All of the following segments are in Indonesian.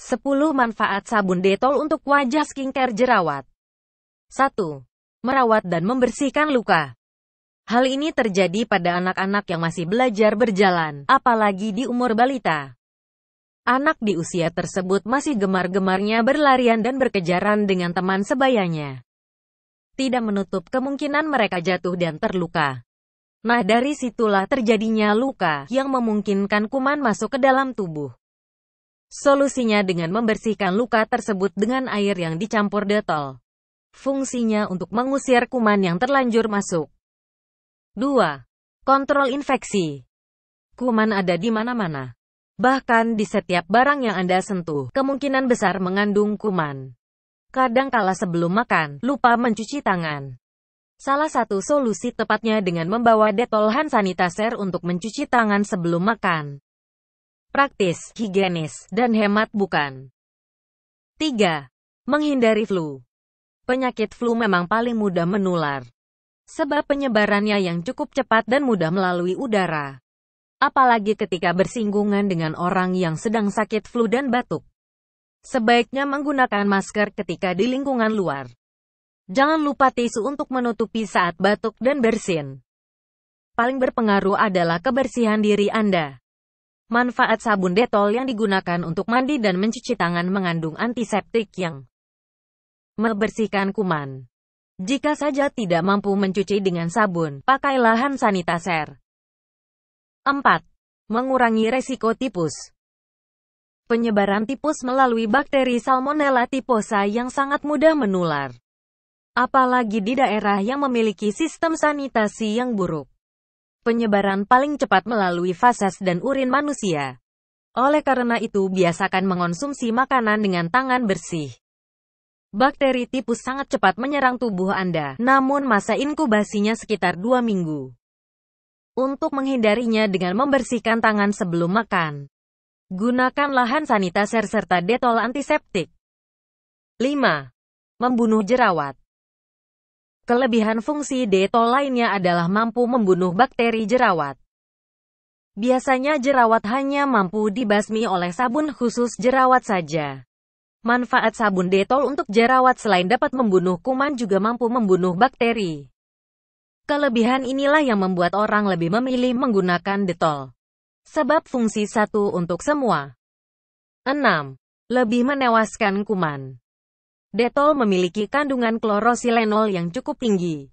10 manfaat sabun detol untuk wajah skincare jerawat. 1. Merawat dan membersihkan luka. Hal ini terjadi pada anak-anak yang masih belajar berjalan, apalagi di umur balita. Anak di usia tersebut masih gemar-gemarnya berlarian dan berkejaran dengan teman sebayanya. Tidak menutup kemungkinan mereka jatuh dan terluka. Nah dari situlah terjadinya luka yang memungkinkan kuman masuk ke dalam tubuh. Solusinya dengan membersihkan luka tersebut dengan air yang dicampur detol. Fungsinya untuk mengusir kuman yang terlanjur masuk. 2. Kontrol infeksi. Kuman ada di mana-mana. Bahkan di setiap barang yang Anda sentuh, kemungkinan besar mengandung kuman. Kadang kala sebelum makan, lupa mencuci tangan. Salah satu solusi tepatnya dengan membawa detol hand sanitizer untuk mencuci tangan sebelum makan praktis, higienis, dan hemat bukan. 3. Menghindari flu. Penyakit flu memang paling mudah menular. Sebab penyebarannya yang cukup cepat dan mudah melalui udara. Apalagi ketika bersinggungan dengan orang yang sedang sakit flu dan batuk. Sebaiknya menggunakan masker ketika di lingkungan luar. Jangan lupa tisu untuk menutupi saat batuk dan bersin. Paling berpengaruh adalah kebersihan diri Anda. Manfaat sabun detol yang digunakan untuk mandi dan mencuci tangan mengandung antiseptik yang membersihkan kuman. Jika saja tidak mampu mencuci dengan sabun, pakailah hand sanitizer. 4. Mengurangi resiko tipus. Penyebaran tipus melalui bakteri Salmonella typhosa yang sangat mudah menular. Apalagi di daerah yang memiliki sistem sanitasi yang buruk penyebaran paling cepat melalui fasas dan urin manusia. Oleh karena itu, biasakan mengonsumsi makanan dengan tangan bersih. Bakteri tipus sangat cepat menyerang tubuh Anda, namun masa inkubasinya sekitar dua minggu. Untuk menghindarinya dengan membersihkan tangan sebelum makan. Gunakan lahan sanitaser serta detol antiseptik. 5. Membunuh jerawat Kelebihan fungsi detol lainnya adalah mampu membunuh bakteri jerawat. Biasanya jerawat hanya mampu dibasmi oleh sabun khusus jerawat saja. Manfaat sabun detol untuk jerawat selain dapat membunuh kuman juga mampu membunuh bakteri. Kelebihan inilah yang membuat orang lebih memilih menggunakan detol. Sebab fungsi satu untuk semua. 6. Lebih menewaskan kuman. Detol memiliki kandungan klorosilenol yang cukup tinggi.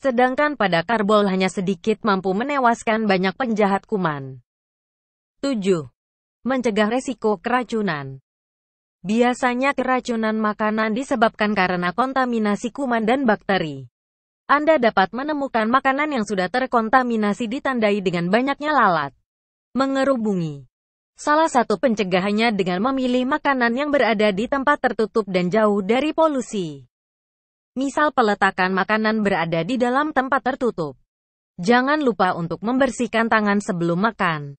Sedangkan pada karbol hanya sedikit mampu menewaskan banyak penjahat kuman. 7. Mencegah resiko keracunan. Biasanya keracunan makanan disebabkan karena kontaminasi kuman dan bakteri. Anda dapat menemukan makanan yang sudah terkontaminasi ditandai dengan banyaknya lalat, mengerubungi, Salah satu pencegahannya dengan memilih makanan yang berada di tempat tertutup dan jauh dari polusi. Misal peletakan makanan berada di dalam tempat tertutup. Jangan lupa untuk membersihkan tangan sebelum makan.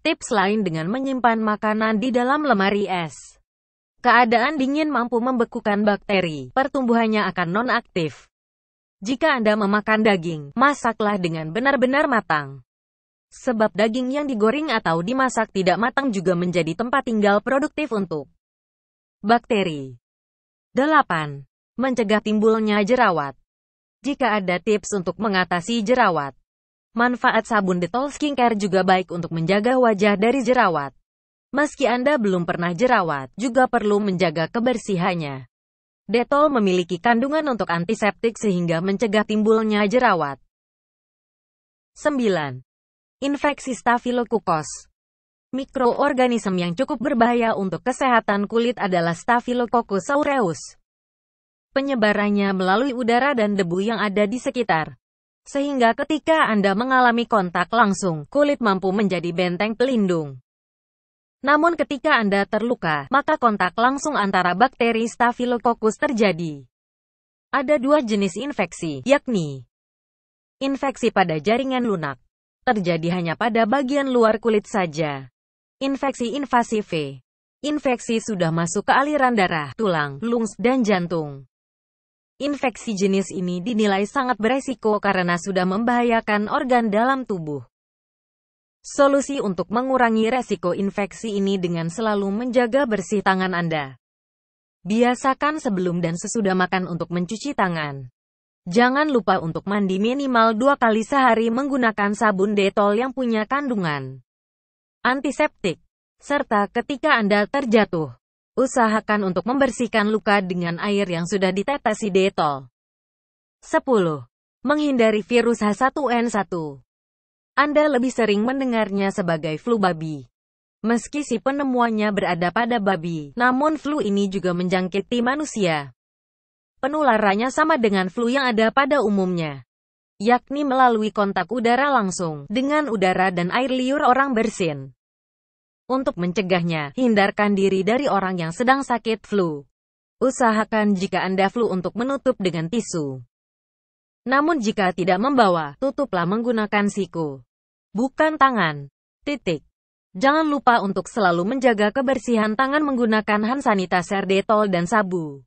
Tips lain dengan menyimpan makanan di dalam lemari es. Keadaan dingin mampu membekukan bakteri, pertumbuhannya akan nonaktif. Jika Anda memakan daging, masaklah dengan benar-benar matang. Sebab daging yang digoreng atau dimasak tidak matang juga menjadi tempat tinggal produktif untuk bakteri. 8. Mencegah timbulnya jerawat. Jika ada tips untuk mengatasi jerawat, manfaat sabun detol skincare juga baik untuk menjaga wajah dari jerawat. Meski Anda belum pernah jerawat, juga perlu menjaga kebersihannya. Detol memiliki kandungan untuk antiseptik sehingga mencegah timbulnya jerawat. 9 infeksi Staphylococcus. Mikroorganisme yang cukup berbahaya untuk kesehatan kulit adalah Staphylococcus aureus. Penyebarannya melalui udara dan debu yang ada di sekitar. Sehingga ketika Anda mengalami kontak langsung, kulit mampu menjadi benteng pelindung. Namun ketika Anda terluka, maka kontak langsung antara bakteri Staphylococcus terjadi. Ada dua jenis infeksi, yakni infeksi pada jaringan lunak terjadi hanya pada bagian luar kulit saja. Infeksi invasif. V. Infeksi sudah masuk ke aliran darah, tulang, lungs, dan jantung. Infeksi jenis ini dinilai sangat beresiko karena sudah membahayakan organ dalam tubuh. Solusi untuk mengurangi resiko infeksi ini dengan selalu menjaga bersih tangan Anda. Biasakan sebelum dan sesudah makan untuk mencuci tangan. Jangan lupa untuk mandi minimal dua kali sehari menggunakan sabun detol yang punya kandungan antiseptik, serta ketika Anda terjatuh, usahakan untuk membersihkan luka dengan air yang sudah ditetesi detol. 10. Menghindari virus H1N1 Anda lebih sering mendengarnya sebagai flu babi. Meski si penemuannya berada pada babi, namun flu ini juga menjangkiti manusia. Penularannya sama dengan flu yang ada pada umumnya, yakni melalui kontak udara langsung dengan udara dan air liur orang bersin. Untuk mencegahnya, hindarkan diri dari orang yang sedang sakit flu. Usahakan jika Anda flu untuk menutup dengan tisu. Namun jika tidak membawa, tutuplah menggunakan siku, bukan tangan. Titik. Jangan lupa untuk selalu menjaga kebersihan tangan menggunakan hand sanitizer detol dan sabu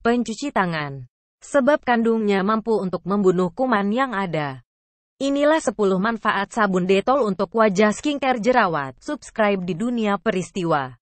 pencuci tangan. Sebab kandungnya mampu untuk membunuh kuman yang ada. Inilah 10 manfaat sabun detol untuk wajah skincare jerawat. Subscribe di dunia peristiwa.